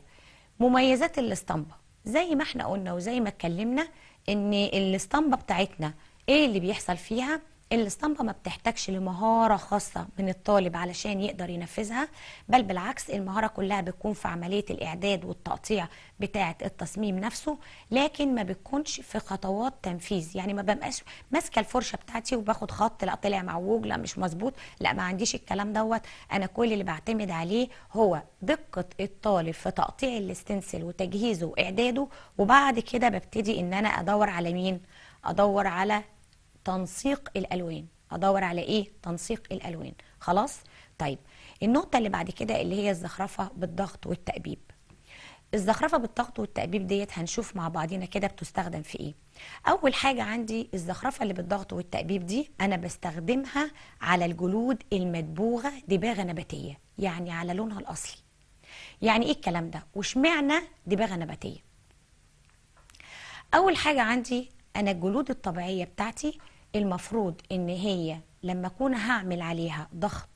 مميزات الاسطمبه زي ما احنا قلنا وزي ما اتكلمنا ان الاسطمبه بتاعتنا ايه اللي بيحصل فيها الاسطمبه ما بتحتاجش لمهاره خاصه من الطالب علشان يقدر ينفذها بل بالعكس المهاره كلها بتكون في عمليه الاعداد والتقطيع بتاعه التصميم نفسه لكن ما بتكونش في خطوات تنفيذ يعني ما ببقاش ماسكه الفرشه بتاعتي وباخد خط لا طلع معوج لا مش مظبوط لا ما عنديش الكلام دوت انا كل اللي بعتمد عليه هو دقه الطالب في تقطيع الاستنسل وتجهيزه واعداده وبعد كده ببتدي ان انا ادور على مين ادور على تنسيق الالوان ادور على ايه تنسيق الالوان خلاص طيب النقطه اللي بعد كده اللي هي الزخرفه بالضغط والتأبيب الزخرفه بالضغط والتأبيب ديت هنشوف مع بعضينا كده بتستخدم في ايه اول حاجه عندي الزخرفه اللي بالضغط والتأبيب دي انا بستخدمها على الجلود المدبوغه دباغه نباتيه يعني على لونها الاصلي يعني ايه الكلام ده واشمعنى دباغه نباتيه اول حاجه عندي انا الجلود الطبيعيه بتاعتي المفروض ان هي لما اكون هعمل عليها ضغط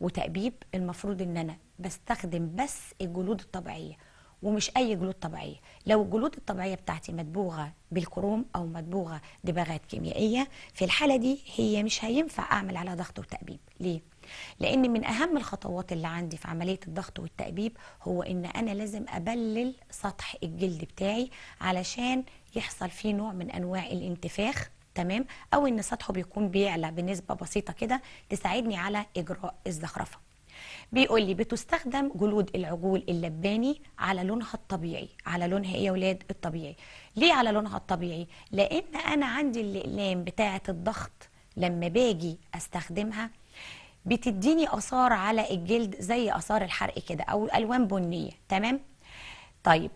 وتأبيب المفروض ان انا بستخدم بس الجلود الطبيعية ومش اي جلود طبيعية لو الجلود الطبيعية بتاعتي مدبوغة بالكروم او مدبوغة دباغات كيميائية في الحالة دي هي مش هينفع اعمل على ضغط وتأبيب ليه؟ لان من اهم الخطوات اللي عندي في عملية الضغط والتأبيب هو ان انا لازم ابلل سطح الجلد بتاعي علشان يحصل فيه نوع من انواع الانتفاخ تمام او ان سطحه بيكون بيعلى بنسبه بسيطه كده تساعدني على اجراء الزخرفه بيقول لي بتستخدم جلود العجول اللباني على لونها الطبيعي على لونها ايه يا ولاد الطبيعي ليه على لونها الطبيعي لان انا عندي الاقلام بتاعه الضغط لما باجي استخدمها بتديني اثار على الجلد زي اثار الحرق كده او الوان بنيه تمام طيب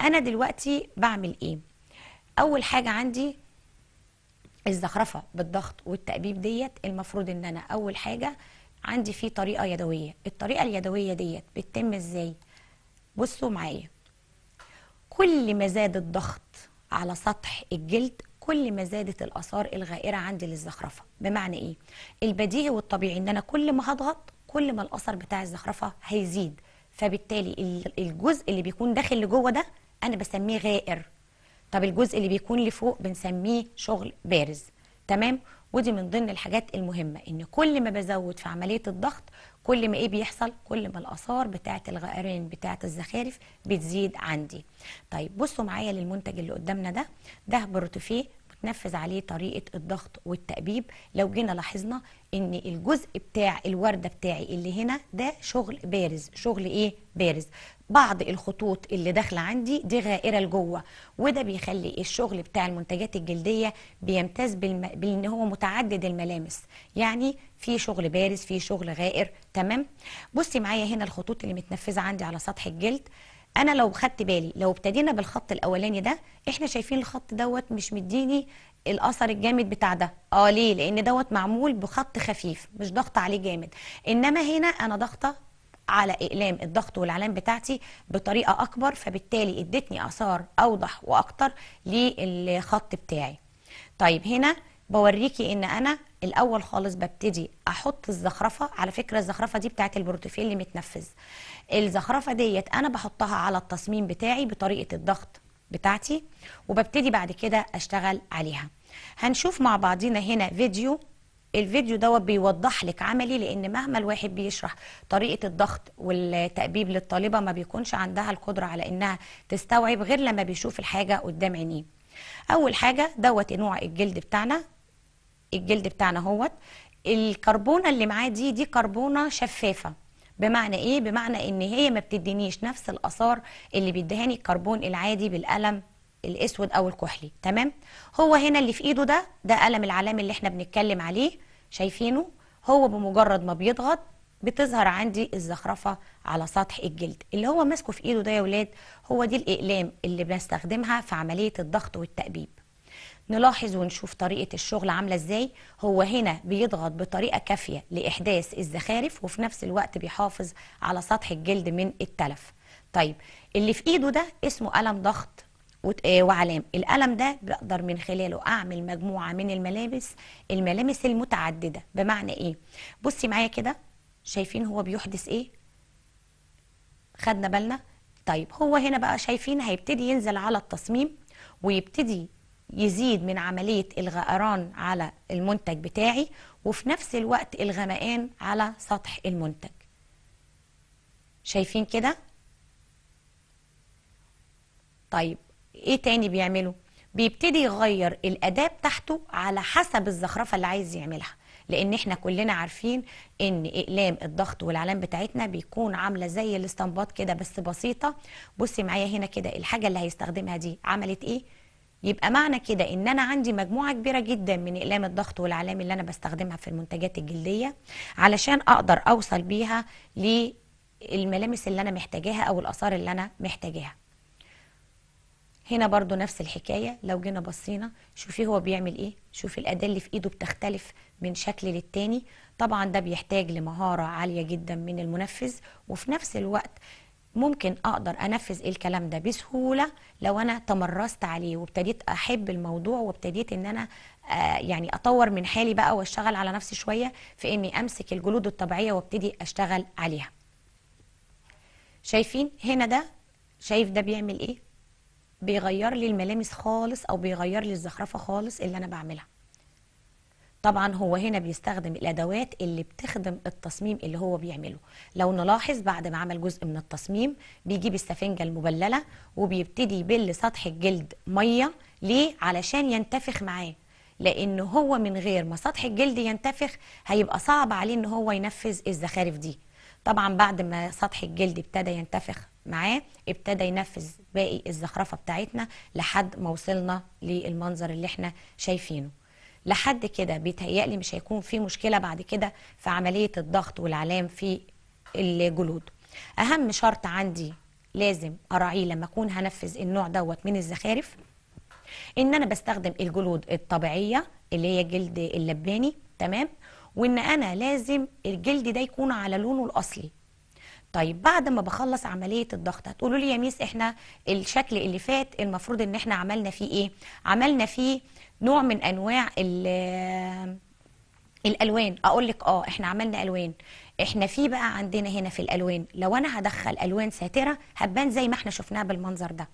انا دلوقتي بعمل ايه اول حاجه عندي الزخرفه بالضغط والتأبيب ديت المفروض ان انا اول حاجه عندي فيه طريقه يدويه الطريقه اليدويه ديت بتتم ازاي بصوا معايا كل ما زاد الضغط على سطح الجلد كل ما زادت الاثار الغائره عندي للزخرفه بمعنى ايه البديهي والطبيعي ان انا كل ما هضغط كل ما الاثر بتاع الزخرفه هيزيد فبالتالي الجزء اللي بيكون داخل لجوه ده انا بسميه غائر طب الجزء اللي بيكون لفوق بنسميه شغل بارز تمام ودي من ضمن الحاجات المهمة ان كل ما بزود في عملية الضغط كل ما ايه بيحصل كل ما الاثار بتاعة الغائرين بتاعة الزخارف بتزيد عندي طيب بصوا معايا للمنتج اللي قدامنا ده ده بروتوفيه بتنفذ عليه طريقة الضغط والتأبيب لو جينا لاحظنا ان الجزء بتاع الوردة بتاعي اللي هنا ده شغل بارز شغل ايه بارز بعض الخطوط اللي داخله عندي دي غائره لجوه وده بيخلي الشغل بتاع المنتجات الجلديه بيمتاز بالم... بان هو متعدد الملامس يعني في شغل بارز في شغل غائر تمام بصي معايا هنا الخطوط اللي متنفذه عندي على سطح الجلد انا لو خدت بالي لو ابتدينا بالخط الاولاني ده احنا شايفين الخط دوت مش مديني الاثر الجامد بتاع ده اه ليه لان دوت معمول بخط خفيف مش ضغط عليه جامد انما هنا انا ضغطه على اقلام الضغط والعلام بتاعتي بطريقه اكبر فبالتالي ادتني اثار اوضح واكتر للخط بتاعي طيب هنا بوريكي ان انا الاول خالص ببتدي احط الزخرفه على فكره الزخرفه دي بتاعت البروتوفيل اللي متنفذ الزخرفه ديت انا بحطها على التصميم بتاعي بطريقه الضغط بتاعتي وببتدي بعد كده اشتغل عليها هنشوف مع بعضينا هنا فيديو الفيديو دوت بيوضح لك عملي لان مهما الواحد بيشرح طريقه الضغط والتأبيب للطالبه ما بيكونش عندها القدره على انها تستوعب غير لما بيشوف الحاجه قدام عينيه اول حاجه دوت نوع الجلد بتاعنا الجلد بتاعنا هوت الكربونه اللي معاه دي دي كربونه شفافه بمعنى ايه بمعنى ان هي ما بتدينيش نفس الاثار اللي بيديهاني الكربون العادي بالقلم الاسود او الكحلي تمام هو هنا اللي في ايده ده ده قلم العلام اللي احنا بنتكلم عليه شايفينه هو بمجرد ما بيضغط بتظهر عندي الزخرفه على سطح الجلد اللي هو ماسكه في ايده ده يا ولاد هو دي الاقلام اللي بنستخدمها في عمليه الضغط والتأبيب نلاحظ ونشوف طريقة الشغل عاملة ازاي هو هنا بيضغط بطريقة كافية لإحداث الزخارف وفي نفس الوقت بيحافظ على سطح الجلد من التلف طيب اللي في ايده ده اسمه قلم ضغط آه، وعلام القلم ده بقدر من خلاله اعمل مجموعه من الملابس الملامس المتعدده بمعنى ايه بصي معايا كده شايفين هو بيحدث ايه خدنا بالنا طيب هو هنا بقى شايفين هيبتدي ينزل على التصميم ويبتدي يزيد من عملية الغقران على المنتج بتاعي وفي نفس الوقت الغمقان على سطح المنتج شايفين كده؟ طيب ايه تاني بيعمله بيبتدي يغير الاداه بتاعته على حسب الزخرفه اللي عايز يعملها لان احنا كلنا عارفين ان اقلام الضغط والعلام بتاعتنا بيكون عامله زي الاستنباط كده بس بسيطه بصي معايا هنا كده الحاجه اللي هيستخدمها دي عملت ايه يبقى معنى كده ان انا عندي مجموعه كبيره جدا من اقلام الضغط والعلام اللي انا بستخدمها في المنتجات الجلديه علشان اقدر اوصل بيها للملامس اللي انا محتاجاها او الاثار اللي انا محتاجاها هنا برضو نفس الحكاية لو جينا بصينا شوفي هو بيعمل ايه شوفي الأداة اللي في ايده بتختلف من شكل للتاني طبعا ده بيحتاج لمهارة عالية جدا من المنفذ وفي نفس الوقت ممكن اقدر انفذ الكلام ده بسهوله لو انا تمرست عليه وابتديت احب الموضوع وابتديت ان انا آه، يعني اطور من حالي بقى واشتغل على نفسي شويه في اني امسك الجلود الطبيعيه وابتدي اشتغل عليها شايفين هنا ده شايف ده بيعمل ايه بيغير لي الملامس خالص او بيغير لي الزخرفه خالص اللي انا بعملها طبعا هو هنا بيستخدم الادوات اللي بتخدم التصميم اللي هو بيعمله لو نلاحظ بعد ما عمل جزء من التصميم بيجيب السفنجه المبلله وبيبتدي يبل سطح الجلد ميه ليه علشان ينتفخ معاه لان هو من غير ما سطح الجلد ينتفخ هيبقى صعب عليه ان هو ينفذ الزخارف دي طبعا بعد ما سطح الجلد ابتدى ينتفخ معاه ابتدى ينفذ باقي الزخرفه بتاعتنا لحد ما وصلنا للمنظر اللي احنا شايفينه لحد كده بيتهيألي مش هيكون في مشكله بعد كده في عمليه الضغط والعلام في الجلود اهم شرط عندي لازم اراعيه لما اكون هنفذ النوع دوت من الزخارف ان انا بستخدم الجلود الطبيعيه اللي هي جلد اللباني تمام وان انا لازم الجلد ده يكون على لونه الاصلي طيب بعد ما بخلص عمليه الضغط هتقولوا لي يا ميس احنا الشكل اللي فات المفروض ان احنا عملنا فيه ايه عملنا فيه نوع من انواع الالوان اقول لك اه احنا عملنا الوان احنا في بقى عندنا هنا في الالوان لو انا هدخل الوان ساتره هتبان زي ما احنا شفناها بالمنظر ده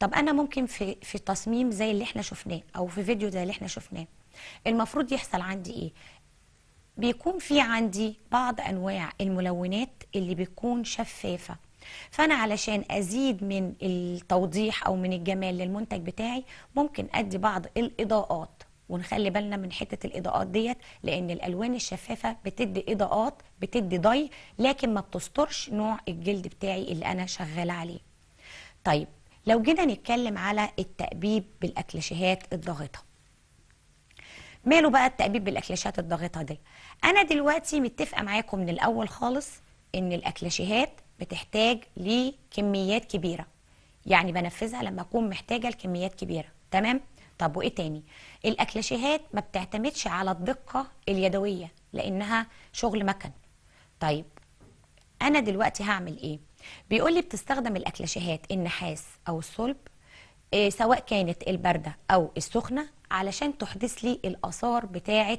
طب انا ممكن في في تصميم زي اللي احنا شفناه او في فيديو زي اللي احنا شفناه المفروض يحصل عندي ايه بيكون في عندي بعض انواع الملونات اللي بتكون شفافه فانا علشان ازيد من التوضيح او من الجمال للمنتج بتاعي ممكن ادي بعض الاضاءات ونخلي بالنا من حته الاضاءات ديت لان الالوان الشفافه بتدي اضاءات بتدي ضي لكن ما بتسترش نوع الجلد بتاعي اللي انا شغاله عليه طيب لو جينا نتكلم على التأبيب بالأكليشيهات الضاغطه ماله بقى التأبيب بالأكلاشات الضاغطة دي أنا دلوقتي متفقة معاكم من الأول خالص إن الأكلاشيهات بتحتاج لكميات كبيرة يعني بنفذها لما أكون محتاجة لكميات كبيرة تمام؟ طب وإيه تاني؟ الأكلاشيهات ما بتعتمدش على الدقة اليدوية لأنها شغل مكن طيب أنا دلوقتي هعمل إيه؟ بيقول لي بتستخدم الأكلاشيهات النحاس أو الصلب آه، سواء كانت البارده او السخنه علشان تحدث لي الاثار بتاعه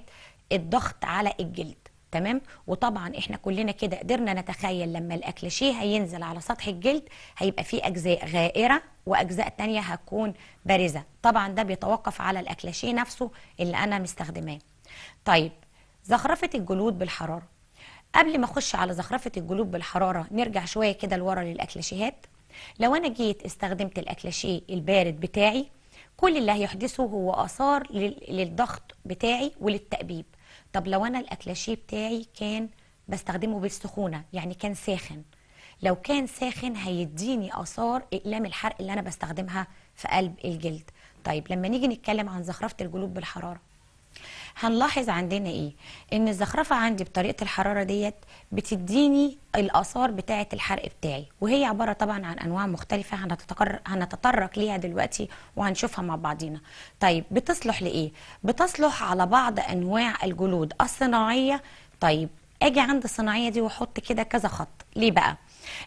الضغط على الجلد تمام وطبعا احنا كلنا كده قدرنا نتخيل لما شيء هينزل على سطح الجلد هيبقى فيه اجزاء غائره واجزاء تانية هتكون بارزه طبعا ده بيتوقف على شيء نفسه اللي انا مستخدماه طيب زخرفه الجلود بالحراره قبل ما اخش على زخرفه الجلود بالحراره نرجع شويه كده لورا للاكليشيهات لو أنا جيت استخدمت الأكلاشيه البارد بتاعي كل اللي هيحدثه هو آثار للضغط بتاعي وللتأبيب طب لو أنا الأكلاشيه بتاعي كان بستخدمه بالسخونة يعني كان ساخن لو كان ساخن هيديني آثار إقلام الحرق اللي أنا بستخدمها في قلب الجلد طيب لما نيجي نتكلم عن زخرفة الجلود بالحرارة هنلاحظ عندنا ايه ان الزخرفه عندي بطريقه الحراره ديت بتديني الاثار بتاعه الحرق بتاعي وهي عباره طبعا عن انواع مختلفه هنتطرق ليها دلوقتي وهنشوفها مع بعضينا طيب بتصلح لايه بتصلح على بعض انواع الجلود الصناعيه طيب اجي عند الصناعيه دي واحط كده كذا خط ليه بقى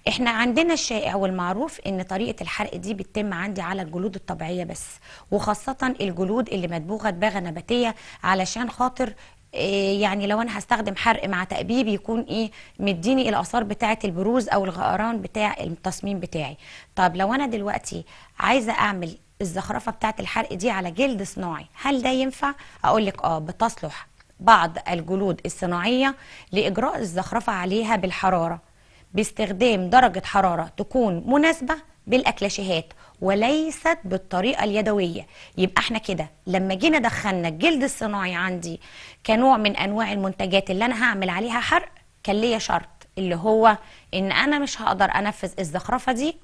احنا عندنا الشائع والمعروف ان طريقه الحرق دي بتتم عندي على الجلود الطبيعيه بس وخاصه الجلود اللي مدبوغه دباغه نباتيه علشان خاطر آه، يعني لو انا هستخدم حرق مع تأبيب يكون ايه مديني الاثار بتاعه البروز او الغقران بتاع التصميم بتاعي طب لو انا دلوقتي عايزه اعمل الزخرفه بتاعه الحرق دي على جلد صناعي هل ده ينفع اقول لك اه بتصلح بعض الجلود الصناعيه لاجراء الزخرفه عليها بالحراره باستخدام درجة حرارة تكون مناسبة بالأكلاشيهات وليست بالطريقة اليدوية يبقى احنا كده لما جينا دخلنا الجلد الصناعي عندي كنوع من أنواع المنتجات اللي أنا هعمل عليها حرق كان ليا شرط اللي هو ان انا مش هقدر انفذ الزخرفه دي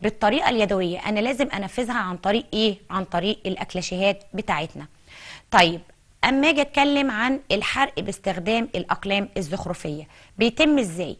بالطريقه اليدويه انا لازم انفذها عن طريق ايه عن طريق الاكلاشيهات بتاعتنا طيب اما اجي اتكلم عن الحرق باستخدام الاقلام الزخرفيه بيتم ازاي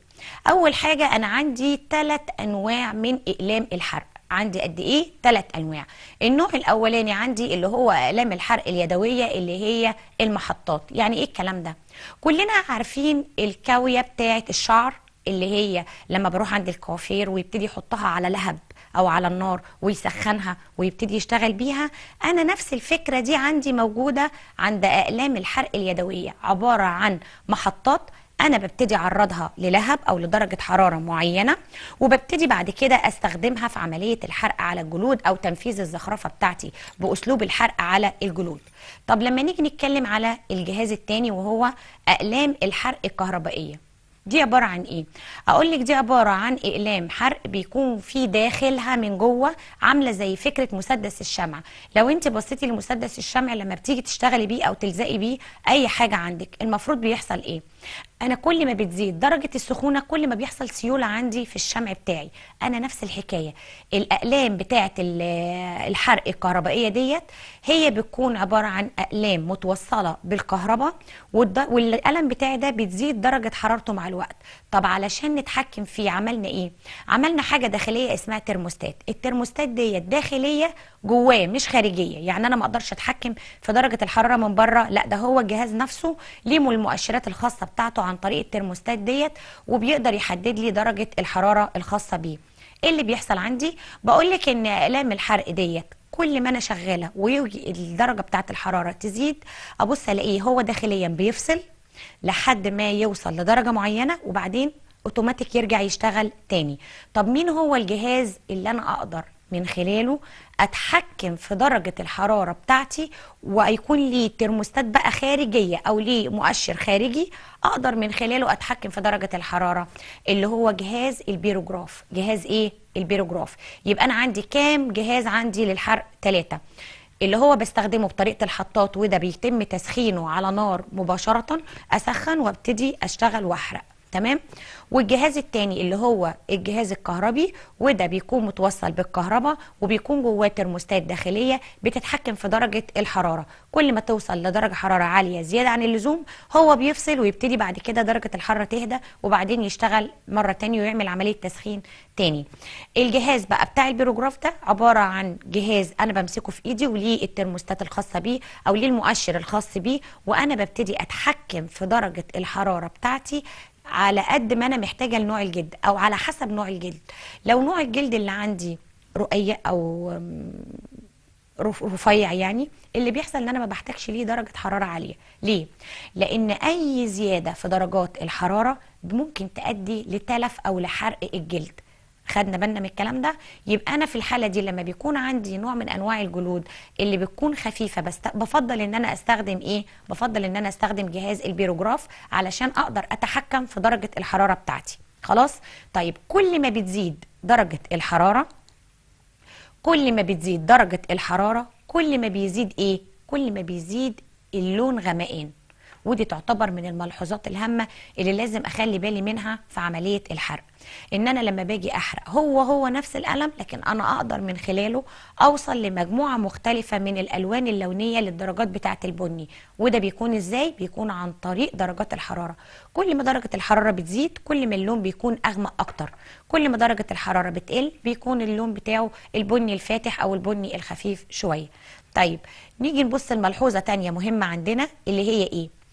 اول حاجه انا عندي ثلاث انواع من اقلام الحرق عندي قد ايه ثلاث انواع النوع الاولاني عندي اللي هو اقلام الحرق اليدويه اللي هي المحطات يعني ايه الكلام ده كلنا عارفين الكاويه بتاعه الشعر اللي هي لما بروح عند الكوافير ويبتدي يحطها على لهب او على النار ويسخنها ويبتدي يشتغل بيها انا نفس الفكره دي عندي موجوده عند اقلام الحرق اليدويه عباره عن محطات انا ببتدي اعرضها للهب او لدرجه حراره معينه وببتدي بعد كده استخدمها في عمليه الحرق على الجلود او تنفيذ الزخرفه بتاعتي باسلوب الحرق على الجلود طب لما نيجي نتكلم على الجهاز الثاني وهو اقلام الحرق الكهربائيه دي عباره عن ايه اقول لك دي عباره عن اقلام حرق بيكون في داخلها من جوه عامله زي فكره مسدس الشمع لو انت بصيتي لمسدس الشمع لما بتيجي تشتغلي بيه او تلزقي بيه اي حاجه عندك المفروض بيحصل ايه انا كل ما بتزيد درجه السخونه كل ما بيحصل سيوله عندي في الشمع بتاعي انا نفس الحكايه الاقلام بتاعه الحرق الكهربائيه ديت هي بتكون عباره عن اقلام متوصله بالكهرباء والقلم بتاعي ده بتزيد درجه حرارته مع الوقت طب علشان نتحكم فيه عملنا ايه عملنا حاجه داخليه اسمها ترموستات الترموستات ديت داخليه جواه مش خارجيه يعني انا ما اقدرش اتحكم في درجه الحراره من بره لا ده هو الجهاز نفسه ليه المؤشرات الخاصه بتاعته عن طريق الترموستات ديت وبيقدر يحدد لي درجه الحراره الخاصه بيه ايه اللي بيحصل عندي بقول لك ان اقلام الحرق ديت كل ما انا شغاله ويجي الدرجه بتاعت الحراره تزيد ابص الاقيه هو داخليا بيفصل لحد ما يوصل لدرجه معينه وبعدين اوتوماتيك يرجع يشتغل تاني طب مين هو الجهاز اللي انا اقدر من خلاله اتحكم في درجه الحراره بتاعتي ويكون لي ترموستات بقى خارجيه او ليه مؤشر خارجي اقدر من خلاله اتحكم في درجه الحراره اللي هو جهاز البيروجراف جهاز ايه البيروجراف يبقى انا عندي كام جهاز عندي للحرق ثلاثة اللي هو بستخدمه بطريقه الحطاط وده بيتم تسخينه على نار مباشره اسخن وابتدي اشتغل واحرق تمام والجهاز الثاني اللي هو الجهاز الكهربي وده بيكون متوصل بالكهرباء وبيكون جواه ترموستات داخليه بتتحكم في درجه الحراره كل ما توصل لدرجه حراره عاليه زياده عن اللزوم هو بيفصل ويبتدي بعد كده درجه الحراره تهدى وبعدين يشتغل مره ثانيه ويعمل عمليه تسخين تاني الجهاز بقى بتاع البيروجراف ده عباره عن جهاز انا بمسكه في ايدي وليه الترموستات الخاصه بيه او ليه المؤشر الخاص بيه وانا ببتدي اتحكم في درجه الحراره بتاعتي على قد ما انا محتاجه لنوع الجلد او على حسب نوع الجلد لو نوع الجلد اللي عندي رقيق او رفيع يعني اللي بيحصل ان انا ما بحتاجش ليه درجه حراره عاليه ليه لان اي زياده في درجات الحراره ممكن تؤدي لتلف او لحرق الجلد خدنا بالنا من الكلام ده يبقى انا في الحاله دي لما بيكون عندي نوع من انواع الجلود اللي بتكون خفيفه بس بفضل ان انا استخدم ايه بفضل ان انا استخدم جهاز البيروجراف علشان اقدر اتحكم في درجه الحراره بتاعتي خلاص طيب كل ما بتزيد درجه الحراره كل ما بتزيد درجه الحراره كل ما بيزيد ايه كل ما بيزيد اللون غمقان ودي تعتبر من الملحوظات الهامه اللي لازم اخلي بالي منها في عمليه الحرق ان انا لما باجي احرق هو هو نفس القلم لكن انا اقدر من خلاله اوصل لمجموعه مختلفه من الالوان اللونيه للدرجات بتاعه البني وده بيكون ازاي بيكون عن طريق درجات الحراره كل ما درجه الحراره بتزيد كل ما اللون بيكون اغمق اكتر كل ما درجه الحراره بتقل بيكون اللون بتاعه البني الفاتح او البني الخفيف شويه طيب نيجي نبص الملحوظه تانية مهمه عندنا اللي هي ايه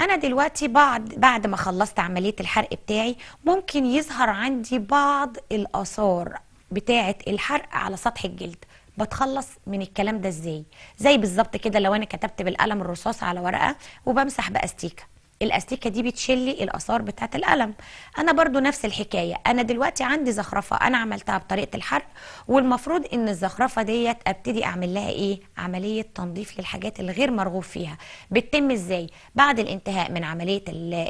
انا دلوقتي بعد بعد ما خلصت عمليه الحرق بتاعي ممكن يظهر عندي بعض الاثار بتاعه الحرق على سطح الجلد بتخلص من الكلام ده ازاي زي بالظبط كده لو انا كتبت بالقلم الرصاص على ورقه وبمسح باستيكه الاستيكه دي بتشلي الاثار بتاعه الالم انا برضو نفس الحكايه انا دلوقتي عندي زخرفه انا عملتها بطريقه الحرق والمفروض ان الزخرفه ديت ابتدي اعمل لها ايه عمليه تنظيف للحاجات الغير مرغوب فيها بتتم ازاي بعد الانتهاء من عمليه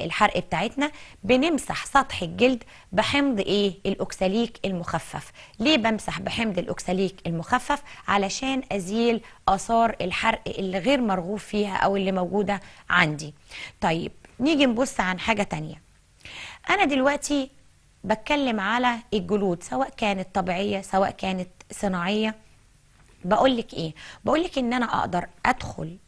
الحرق بتاعتنا بنمسح سطح الجلد بحمض ايه الاوكساليك المخفف ليه بمسح بحمض الاوكساليك المخفف علشان ازيل اثار الحرق اللي غير مرغوب فيها او اللي موجوده عندي طيب نيجي نبص عن حاجة تانية أنا دلوقتي بتكلم على الجلود سواء كانت طبيعية سواء كانت صناعية بقولك إيه؟ بقولك إن أنا أقدر أدخل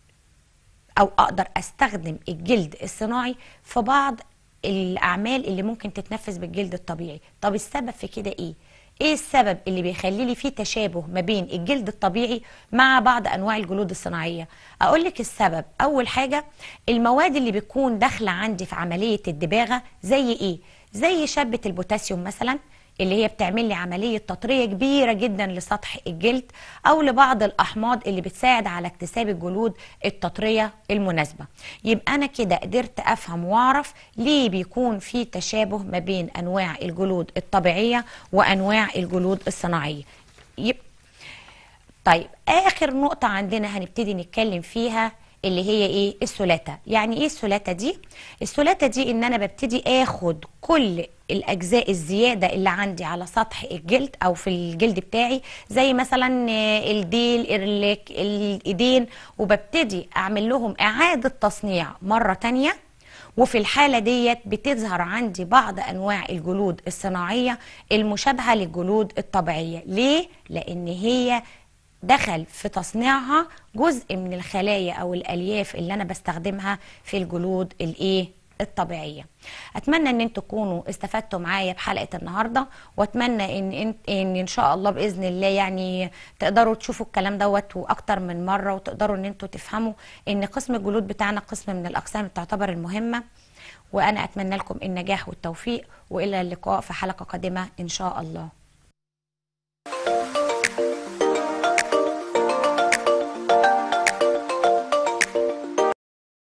أو أقدر أستخدم الجلد الصناعي في بعض الأعمال اللي ممكن تتنفذ بالجلد الطبيعي طب السبب في كده إيه؟ ايه السبب اللي بيخلي لي فيه تشابه ما بين الجلد الطبيعي مع بعض انواع الجلود الصناعيه اقول لك السبب اول حاجه المواد اللي بتكون داخله عندي في عمليه الدباغه زي ايه زي شبه البوتاسيوم مثلا اللي هي بتعمل لي عملية تطرية كبيرة جدا لسطح الجلد أو لبعض الأحماض اللي بتساعد على اكتساب الجلود التطرية المناسبة يبقى أنا كده قدرت أفهم وأعرف ليه بيكون في تشابه ما بين أنواع الجلود الطبيعية وأنواع الجلود الصناعية يبقى طيب آخر نقطة عندنا هنبتدي نتكلم فيها اللي هي ايه السلاتة يعني ايه السلاتة دي السلاتة دي ان انا ببتدي اخد كل الاجزاء الزياده اللي عندي على سطح الجلد او في الجلد بتاعي زي مثلا الديل الايدين وببتدي اعمل لهم اعاده تصنيع مره تانية وفي الحاله ديت بتظهر عندي بعض انواع الجلود الصناعيه المشابهه للجلود الطبيعيه ليه لان هي دخل في تصنيعها جزء من الخلايا أو الألياف اللي أنا بستخدمها في الجلود الإيه الطبيعية أتمنى أن أنتم تكونوا استفدتوا معايا بحلقة النهاردة وأتمنى إن, إن, إن شاء الله بإذن الله يعني تقدروا تشوفوا الكلام دوت وأكتر من مرة وتقدروا أن أنتم تفهموا أن قسم الجلود بتاعنا قسم من الأقسام تعتبر المهمة وأنا أتمنى لكم النجاح والتوفيق وإلى اللقاء في حلقة قادمة إن شاء الله